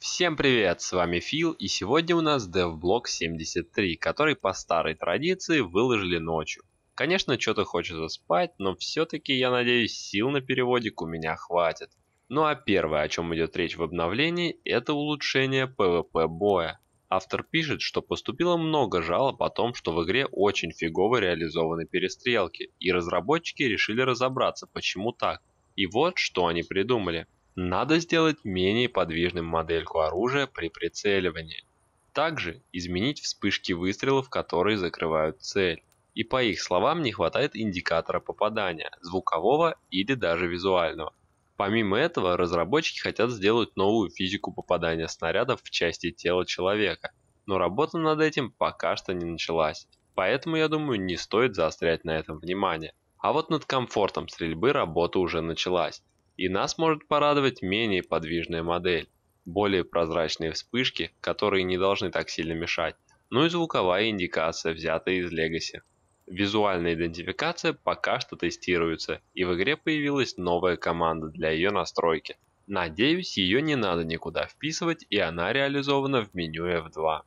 Всем привет, с вами Фил, и сегодня у нас DevBlock 73, который по старой традиции выложили ночью. Конечно, что-то хочется спать, но все-таки, я надеюсь, сил на переводик у меня хватит. Ну а первое, о чем идет речь в обновлении, это улучшение PvP боя. Автор пишет, что поступило много жалоб о том, что в игре очень фигово реализованы перестрелки, и разработчики решили разобраться, почему так. И вот что они придумали. Надо сделать менее подвижным модельку оружия при прицеливании. Также изменить вспышки выстрелов, которые закрывают цель. И по их словам не хватает индикатора попадания, звукового или даже визуального. Помимо этого, разработчики хотят сделать новую физику попадания снарядов в части тела человека. Но работа над этим пока что не началась. Поэтому, я думаю, не стоит заострять на этом внимание. А вот над комфортом стрельбы работа уже началась. И нас может порадовать менее подвижная модель, более прозрачные вспышки, которые не должны так сильно мешать, ну и звуковая индикация, взятая из Legacy. Визуальная идентификация пока что тестируется, и в игре появилась новая команда для ее настройки. Надеюсь, ее не надо никуда вписывать, и она реализована в меню F2.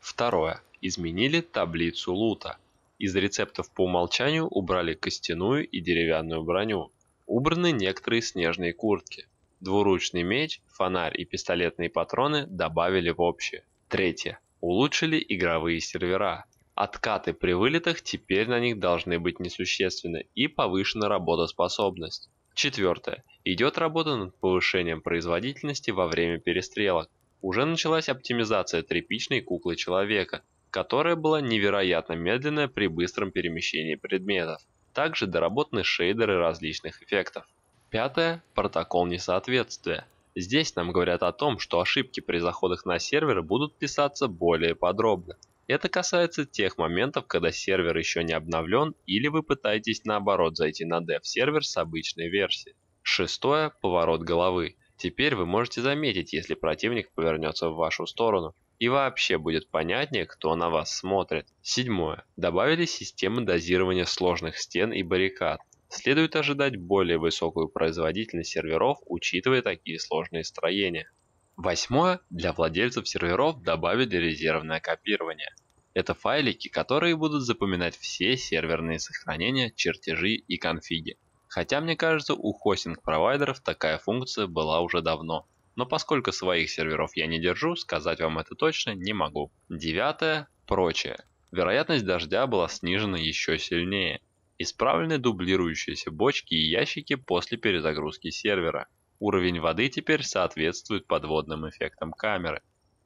Второе. Изменили таблицу лута. Из рецептов по умолчанию убрали костяную и деревянную броню убраны некоторые снежные куртки. Двуручный меч, фонарь и пистолетные патроны добавили в общее. Третье. Улучшили игровые сервера. Откаты при вылетах теперь на них должны быть несущественны и повышена работоспособность. Четвертое. Идет работа над повышением производительности во время перестрелок. Уже началась оптимизация тряпичной куклы человека, которая была невероятно медленная при быстром перемещении предметов. Также доработаны шейдеры различных эффектов. Пятое – протокол несоответствия. Здесь нам говорят о том, что ошибки при заходах на сервер будут писаться более подробно. Это касается тех моментов, когда сервер еще не обновлен или вы пытаетесь наоборот зайти на dev-сервер с обычной версией. Шестое – поворот головы. Теперь вы можете заметить, если противник повернется в вашу сторону и вообще будет понятнее, кто на вас смотрит. Седьмое. Добавили системы дозирования сложных стен и баррикад. Следует ожидать более высокую производительность серверов, учитывая такие сложные строения. Восьмое. Для владельцев серверов добавили резервное копирование. Это файлики, которые будут запоминать все серверные сохранения, чертежи и конфиги. Хотя мне кажется, у хостинг-провайдеров такая функция была уже давно но поскольку своих серверов я не держу, сказать вам это точно не могу. Девятое – прочее. Вероятность дождя была снижена еще сильнее. Исправлены дублирующиеся бочки и ящики после перезагрузки сервера. Уровень воды теперь соответствует подводным эффектам камеры.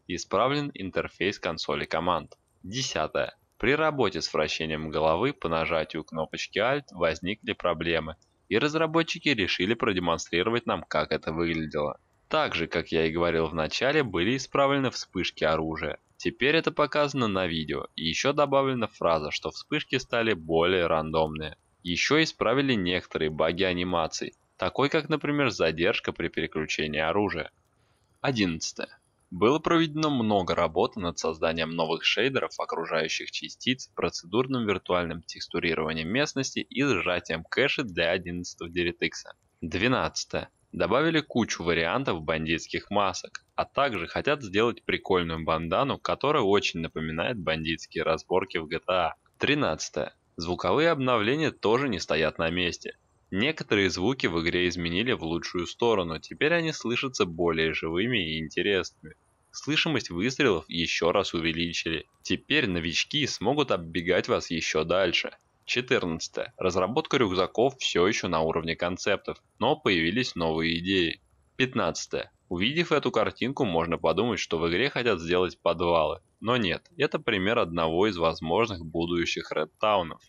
Исправлен интерфейс консоли команд. Десятое. При работе с вращением головы по нажатию кнопочки Alt возникли проблемы, и разработчики решили продемонстрировать нам, как это выглядело. Так же, как я и говорил в начале, были исправлены вспышки оружия. Теперь это показано на видео, и еще добавлена фраза, что вспышки стали более рандомные. Еще исправили некоторые баги анимаций, такой как, например, задержка при переключении оружия. 11. Было проведено много работы над созданием новых шейдеров окружающих частиц, процедурным виртуальным текстурированием местности и сжатием кэша для 11 DirectX. 12. Добавили кучу вариантов бандитских масок, а также хотят сделать прикольную бандану, которая очень напоминает бандитские разборки в GTA. 13. А. Звуковые обновления тоже не стоят на месте. Некоторые звуки в игре изменили в лучшую сторону, теперь они слышатся более живыми и интересными. Слышимость выстрелов еще раз увеличили. Теперь новички смогут оббегать вас еще дальше. 14. Разработка рюкзаков все еще на уровне концептов, но появились новые идеи. 15. Увидев эту картинку, можно подумать, что в игре хотят сделать подвалы, но нет, это пример одного из возможных будущих редтаунов.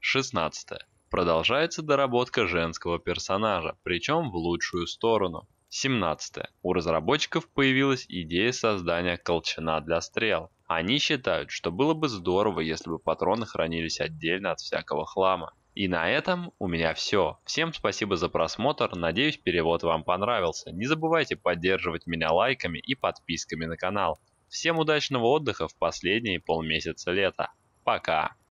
16. Продолжается доработка женского персонажа, причем в лучшую сторону. 17. У разработчиков появилась идея создания колчана для стрел. Они считают, что было бы здорово, если бы патроны хранились отдельно от всякого хлама. И на этом у меня все. Всем спасибо за просмотр, надеюсь перевод вам понравился. Не забывайте поддерживать меня лайками и подписками на канал. Всем удачного отдыха в последние полмесяца лета. Пока!